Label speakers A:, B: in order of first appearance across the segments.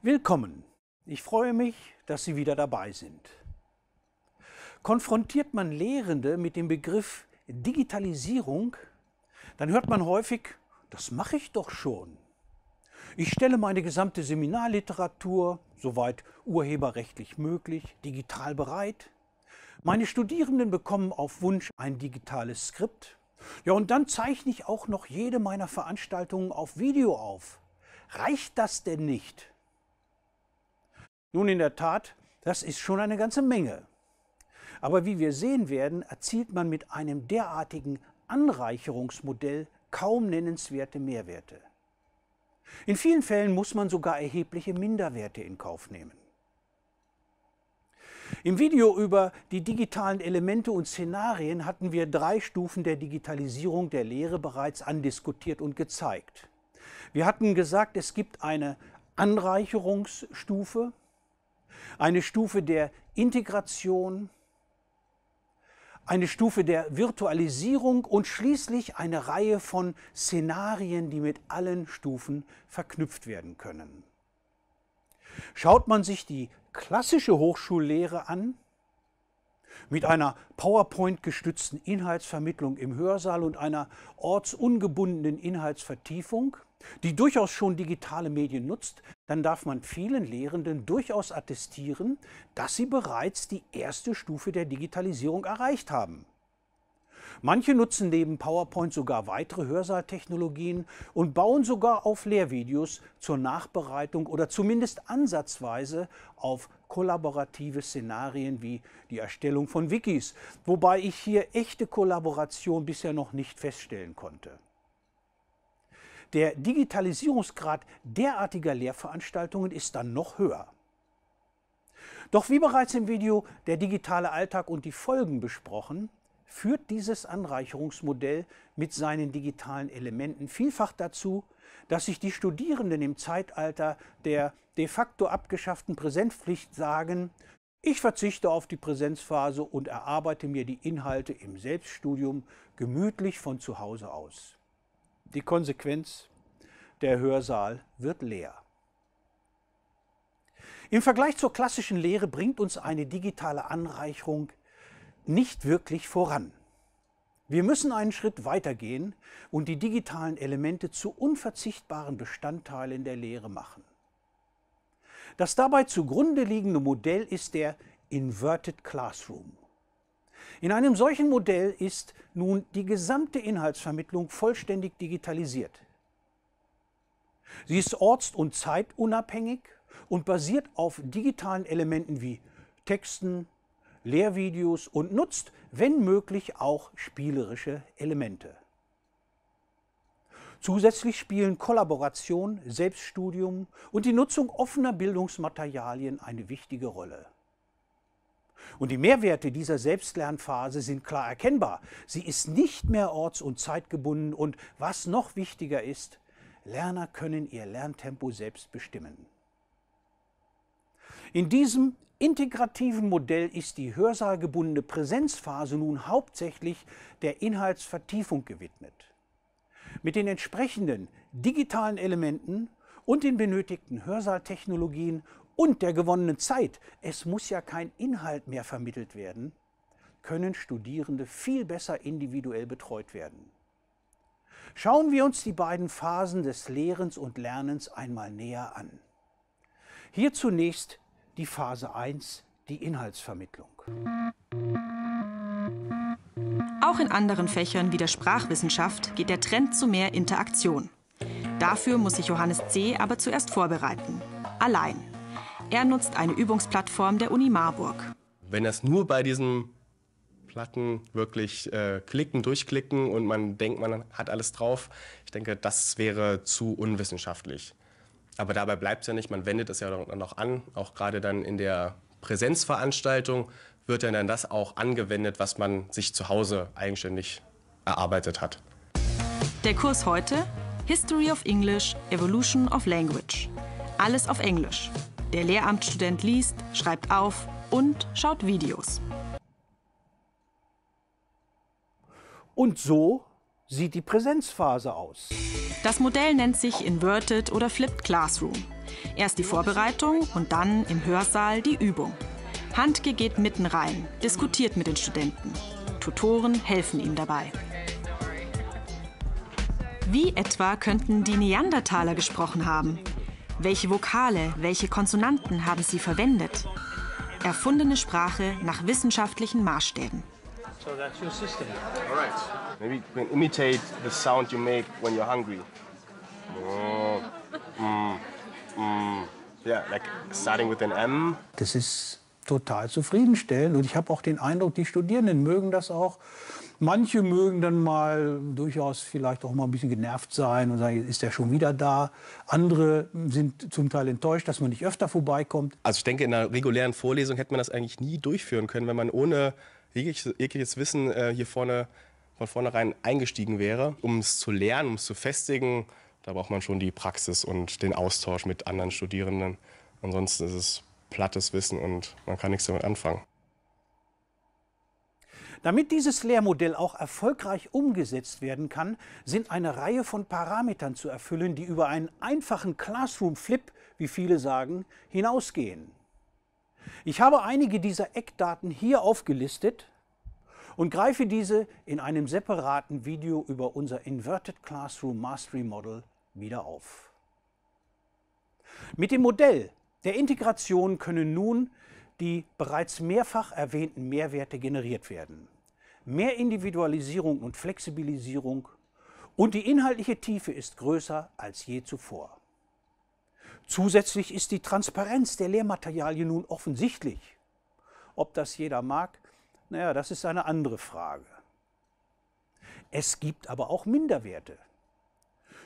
A: Willkommen. Ich freue mich, dass Sie wieder dabei sind. Konfrontiert man Lehrende mit dem Begriff Digitalisierung, dann hört man häufig, das mache ich doch schon. Ich stelle meine gesamte Seminarliteratur, soweit urheberrechtlich möglich, digital bereit. Meine Studierenden bekommen auf Wunsch ein digitales Skript. Ja, und dann zeichne ich auch noch jede meiner Veranstaltungen auf Video auf. Reicht das denn nicht? Nun in der Tat, das ist schon eine ganze Menge. Aber wie wir sehen werden, erzielt man mit einem derartigen Anreicherungsmodell kaum nennenswerte Mehrwerte. In vielen Fällen muss man sogar erhebliche Minderwerte in Kauf nehmen. Im Video über die digitalen Elemente und Szenarien hatten wir drei Stufen der Digitalisierung der Lehre bereits andiskutiert und gezeigt. Wir hatten gesagt, es gibt eine Anreicherungsstufe, eine Stufe der Integration, eine Stufe der Virtualisierung und schließlich eine Reihe von Szenarien, die mit allen Stufen verknüpft werden können. Schaut man sich die klassische Hochschullehre an, mit einer PowerPoint gestützten Inhaltsvermittlung im Hörsaal und einer ortsungebundenen Inhaltsvertiefung, die durchaus schon digitale Medien nutzt, dann darf man vielen Lehrenden durchaus attestieren, dass sie bereits die erste Stufe der Digitalisierung erreicht haben. Manche nutzen neben PowerPoint sogar weitere Hörsaaltechnologien und bauen sogar auf Lehrvideos zur Nachbereitung oder zumindest ansatzweise auf kollaborative Szenarien wie die Erstellung von Wikis, wobei ich hier echte Kollaboration bisher noch nicht feststellen konnte. Der Digitalisierungsgrad derartiger Lehrveranstaltungen ist dann noch höher. Doch wie bereits im Video Der digitale Alltag und die Folgen besprochen, führt dieses Anreicherungsmodell mit seinen digitalen Elementen vielfach dazu, dass sich die Studierenden im Zeitalter der de facto abgeschafften Präsenzpflicht sagen, ich verzichte auf die Präsenzphase und erarbeite mir die Inhalte im Selbststudium gemütlich von zu Hause aus. Die Konsequenz, der Hörsaal wird leer. Im Vergleich zur klassischen Lehre bringt uns eine digitale Anreicherung nicht wirklich voran. Wir müssen einen Schritt weitergehen und die digitalen Elemente zu unverzichtbaren Bestandteilen der Lehre machen. Das dabei zugrunde liegende Modell ist der Inverted Classroom in einem solchen Modell ist nun die gesamte Inhaltsvermittlung vollständig digitalisiert. Sie ist orts- und zeitunabhängig und basiert auf digitalen Elementen wie Texten, Lehrvideos und nutzt, wenn möglich, auch spielerische Elemente. Zusätzlich spielen Kollaboration, Selbststudium und die Nutzung offener Bildungsmaterialien eine wichtige Rolle. Und die Mehrwerte dieser Selbstlernphase sind klar erkennbar. Sie ist nicht mehr orts- und zeitgebunden und was noch wichtiger ist, Lerner können ihr Lerntempo selbst bestimmen. In diesem integrativen Modell ist die hörsaalgebundene Präsenzphase nun hauptsächlich der Inhaltsvertiefung gewidmet. Mit den entsprechenden digitalen Elementen und den benötigten Hörsaaltechnologien und der gewonnenen Zeit, es muss ja kein Inhalt mehr vermittelt werden, können Studierende viel besser individuell betreut werden. Schauen wir uns die beiden Phasen des Lehrens und Lernens einmal näher an. Hier zunächst die Phase 1, die Inhaltsvermittlung.
B: Auch in anderen Fächern wie der Sprachwissenschaft geht der Trend zu mehr Interaktion. Dafür muss sich Johannes C. aber zuerst vorbereiten. Allein. Er nutzt eine Übungsplattform der Uni Marburg.
C: Wenn das nur bei diesen Platten wirklich äh, klicken, durchklicken und man denkt, man hat alles drauf, ich denke, das wäre zu unwissenschaftlich. Aber dabei bleibt es ja nicht, man wendet es ja noch an, auch gerade dann in der Präsenzveranstaltung wird dann das auch angewendet, was man sich zu Hause eigenständig erarbeitet hat.
B: Der Kurs heute History of English, Evolution of Language. Alles auf Englisch. Der Lehramtsstudent liest, schreibt auf und schaut Videos. Und so sieht die Präsenzphase aus. Das Modell nennt sich Inverted oder Flipped Classroom. Erst die Vorbereitung und dann im Hörsaal die Übung. Handke geht mitten rein, diskutiert mit den Studenten. Tutoren helfen ihm dabei. Wie etwa könnten die Neandertaler gesprochen haben? Welche Vokale, welche Konsonanten haben sie verwendet? Erfundene Sprache nach wissenschaftlichen Maßstäben.
C: So that's your system. All right. Maybe you can imitate the sound you make when you're hungry. Mm, mm, mm. Yeah, like starting with an M.
A: Das ist total zufriedenstellend und ich habe auch den Eindruck, die Studierenden mögen das auch. Manche mögen dann mal durchaus vielleicht auch mal ein bisschen genervt sein und sagen, ist der schon wieder da. Andere sind zum Teil enttäuscht, dass man nicht öfter vorbeikommt.
C: Also ich denke, in einer regulären Vorlesung hätte man das eigentlich nie durchführen können, wenn man ohne jegliches, Wissen äh, hier vorne von vornherein eingestiegen wäre. Um es zu lernen, um es zu festigen, da braucht man schon die Praxis und den Austausch mit anderen Studierenden. Ansonsten ist es plattes Wissen und man kann nichts damit anfangen.
A: Damit dieses Lehrmodell auch erfolgreich umgesetzt werden kann, sind eine Reihe von Parametern zu erfüllen, die über einen einfachen Classroom-Flip, wie viele sagen, hinausgehen. Ich habe einige dieser Eckdaten hier aufgelistet und greife diese in einem separaten Video über unser Inverted Classroom Mastery Model wieder auf. Mit dem Modell der Integration können nun die bereits mehrfach erwähnten Mehrwerte generiert werden. Mehr Individualisierung und Flexibilisierung und die inhaltliche Tiefe ist größer als je zuvor. Zusätzlich ist die Transparenz der Lehrmaterialien nun offensichtlich. Ob das jeder mag, naja, das ist eine andere Frage. Es gibt aber auch Minderwerte.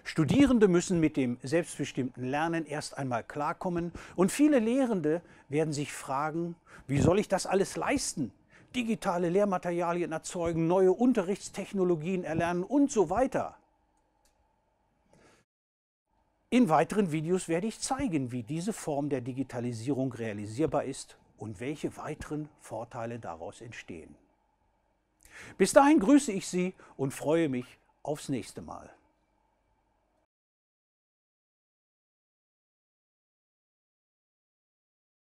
A: Studierende müssen mit dem selbstbestimmten Lernen erst einmal klarkommen und viele Lehrende werden sich fragen, wie soll ich das alles leisten? Digitale Lehrmaterialien erzeugen, neue Unterrichtstechnologien erlernen und so weiter. In weiteren Videos werde ich zeigen, wie diese Form der Digitalisierung realisierbar ist und welche weiteren Vorteile daraus entstehen. Bis dahin grüße ich Sie und freue mich aufs nächste Mal.